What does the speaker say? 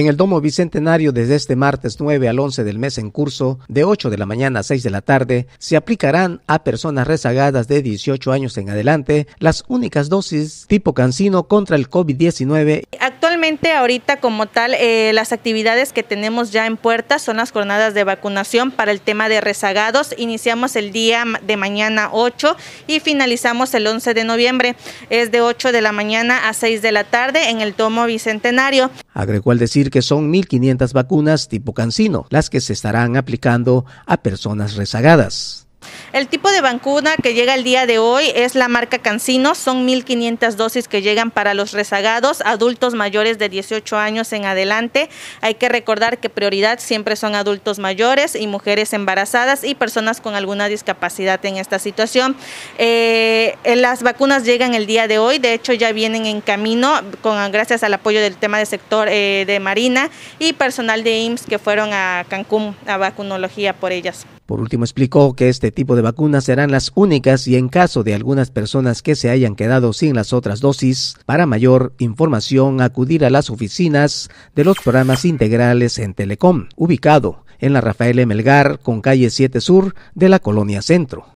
En el Domo Bicentenario, desde este martes 9 al 11 del mes en curso, de 8 de la mañana a 6 de la tarde, se aplicarán a personas rezagadas de 18 años en adelante las únicas dosis tipo cancino contra el COVID-19. Actualmente, ahorita como tal, eh, las actividades que tenemos ya en puerta son las jornadas de vacunación para el tema de rezagados. Iniciamos el día de mañana 8 y finalizamos el 11 de noviembre. Es de 8 de la mañana a 6 de la tarde en el Domo Bicentenario. Agregó al decir que son 1.500 vacunas tipo cancino, las que se estarán aplicando a personas rezagadas. El tipo de vacuna que llega el día de hoy es la marca Cancino. Son 1.500 dosis que llegan para los rezagados, adultos mayores de 18 años en adelante. Hay que recordar que prioridad siempre son adultos mayores y mujeres embarazadas y personas con alguna discapacidad en esta situación. Eh, las vacunas llegan el día de hoy. De hecho, ya vienen en camino con, gracias al apoyo del tema de sector eh, de Marina y personal de IMSS que fueron a Cancún a vacunología por ellas. Por último, explicó que este tipo de vacunas serán las únicas y en caso de algunas personas que se hayan quedado sin las otras dosis, para mayor información acudir a las oficinas de los programas integrales en Telecom, ubicado en la Rafael Melgar con calle 7 Sur de la Colonia Centro.